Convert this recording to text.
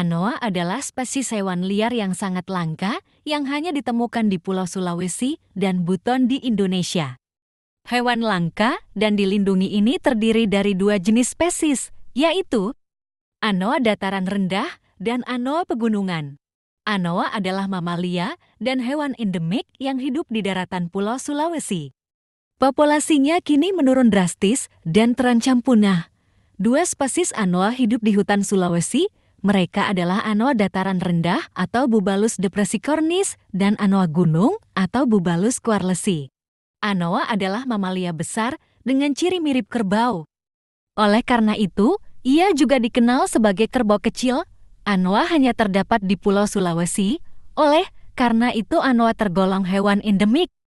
Anoa adalah spesies hewan liar yang sangat langka yang hanya ditemukan di Pulau Sulawesi dan Buton di Indonesia. Hewan langka dan dilindungi ini terdiri dari dua jenis spesies, yaitu Anoa dataran rendah dan Anoa pegunungan. Anoa adalah mamalia dan hewan endemik yang hidup di daratan Pulau Sulawesi. Populasinya kini menurun drastis dan terancam punah. Dua spesies Anoa hidup di hutan Sulawesi mereka adalah anoa dataran rendah atau Bubalus depressicornis dan anoa gunung atau Bubalus kuarlesi. Anoa adalah mamalia besar dengan ciri mirip kerbau. Oleh karena itu, ia juga dikenal sebagai kerbau kecil. Anoa hanya terdapat di Pulau Sulawesi, oleh karena itu anoa tergolong hewan endemik.